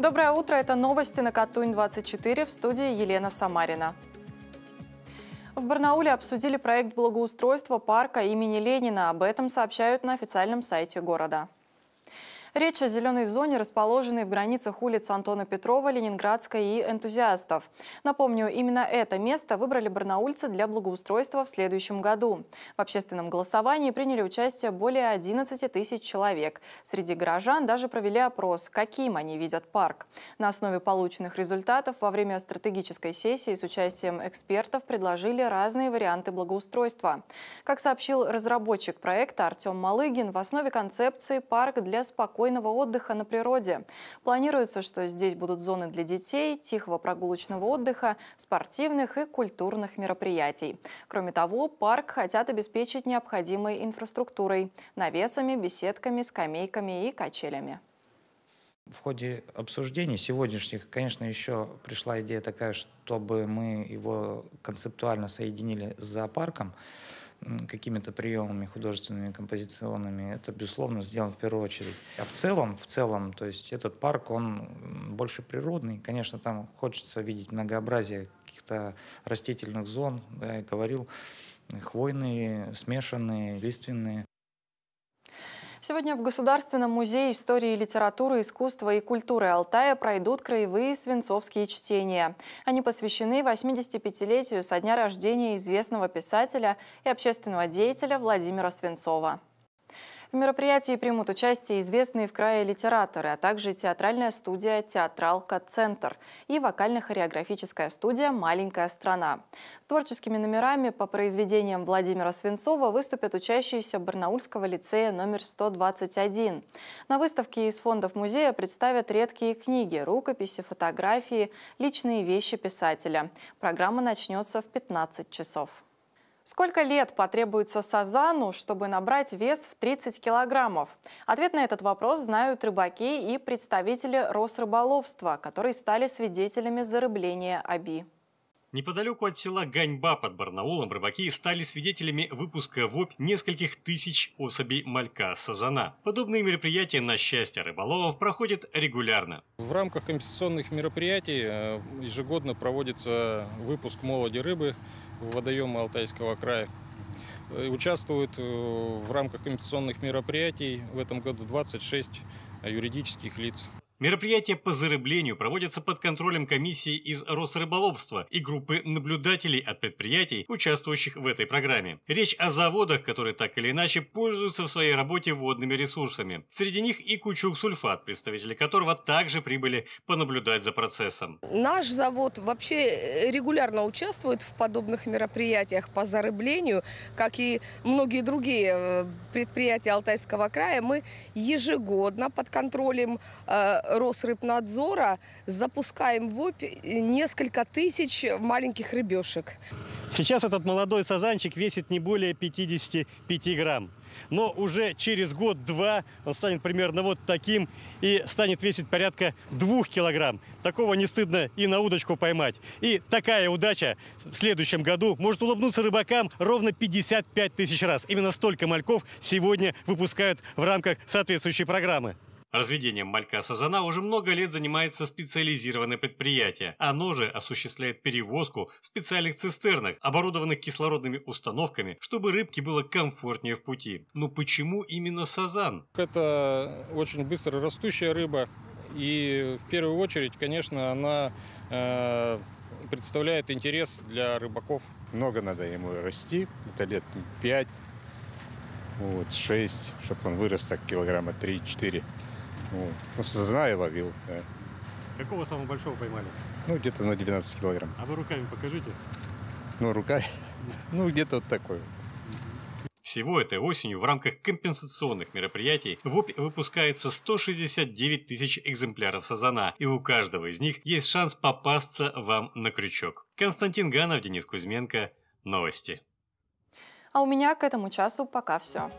Доброе утро. Это новости на Катунь-24 в студии Елена Самарина. В Барнауле обсудили проект благоустройства парка имени Ленина. Об этом сообщают на официальном сайте города. Речь о зеленой зоне, расположенной в границах улиц Антона Петрова, Ленинградской и энтузиастов. Напомню, именно это место выбрали барнаульцы для благоустройства в следующем году. В общественном голосовании приняли участие более 11 тысяч человек. Среди горожан даже провели опрос, каким они видят парк. На основе полученных результатов во время стратегической сессии с участием экспертов предложили разные варианты благоустройства. Как сообщил разработчик проекта Артем Малыгин, в основе концепции парк для спокойствия спокойного отдыха на природе. Планируется, что здесь будут зоны для детей, тихого прогулочного отдыха, спортивных и культурных мероприятий. Кроме того, парк хотят обеспечить необходимой инфраструктурой – навесами, беседками, скамейками и качелями. В ходе обсуждений сегодняшних, конечно, еще пришла идея такая, чтобы мы его концептуально соединили с зоопарком какими-то приемами художественными, композиционными, это, безусловно, сделано в первую очередь. А в целом, в целом, то есть этот парк, он больше природный. Конечно, там хочется видеть многообразие каких-то растительных зон, да, я говорил, хвойные, смешанные, лиственные. Сегодня в Государственном музее истории, литературы, искусства и культуры Алтая пройдут краевые свинцовские чтения. Они посвящены 85-летию со дня рождения известного писателя и общественного деятеля Владимира Свинцова. В мероприятии примут участие известные в крае литераторы, а также театральная студия «Театралка-центр» и вокально-хореографическая студия «Маленькая страна». С творческими номерами по произведениям Владимира Свинцова выступят учащиеся Барнаульского лицея номер 121. На выставке из фондов музея представят редкие книги, рукописи, фотографии, личные вещи писателя. Программа начнется в 15 часов. Сколько лет потребуется сазану, чтобы набрать вес в 30 килограммов? Ответ на этот вопрос знают рыбаки и представители Росрыболовства, которые стали свидетелями зарыбления Аби. Неподалеку от села Ганьба под Барнаулом рыбаки стали свидетелями выпуска в ОП нескольких тысяч особей малька сазана. Подобные мероприятия, на счастье рыболовов, проходят регулярно. В рамках компенсационных мероприятий э, ежегодно проводится выпуск молоди рыбы водоемы Алтайского края. Э, участвуют э, в рамках компенсационных мероприятий в этом году 26 э, юридических лиц. Мероприятия по зарыблению проводятся под контролем комиссии из Росрыболовства и группы наблюдателей от предприятий, участвующих в этой программе. Речь о заводах, которые так или иначе пользуются в своей работе водными ресурсами. Среди них и Кучук-Сульфат, представители которого также прибыли понаблюдать за процессом. Наш завод вообще э, регулярно участвует в подобных мероприятиях по зарыблению, как и многие другие э, предприятия Алтайского края. Мы ежегодно под контролем э, Росрыбнадзора запускаем в ОП несколько тысяч маленьких рыбешек. Сейчас этот молодой сазанчик весит не более 55 грамм. Но уже через год-два он станет примерно вот таким и станет весить порядка двух килограмм. Такого не стыдно и на удочку поймать. И такая удача в следующем году может улыбнуться рыбакам ровно 55 тысяч раз. Именно столько мальков сегодня выпускают в рамках соответствующей программы. Разведением малька-сазана уже много лет занимается специализированное предприятие. Оно же осуществляет перевозку в специальных цистернах, оборудованных кислородными установками, чтобы рыбке было комфортнее в пути. Но почему именно сазан? Это очень быстро растущая рыба. И в первую очередь, конечно, она э, представляет интерес для рыбаков. Много надо ему расти, это лет 5, вот, 6, чтобы он вырос так килограмма 3-4. Вот. Ну, просто знаю, ловил. Да. Какого самого большого поймали? Ну, где-то на 12 килограмм. А вы руками покажите. Ну, руками? Ну, где-то вот такой вот. Всего этой осенью в рамках компенсационных мероприятий ВОП выпускается 169 тысяч экземпляров сазана, и у каждого из них есть шанс попасться вам на крючок. Константин Ганов, Денис Кузьменко. Новости. А у меня к этому часу пока все.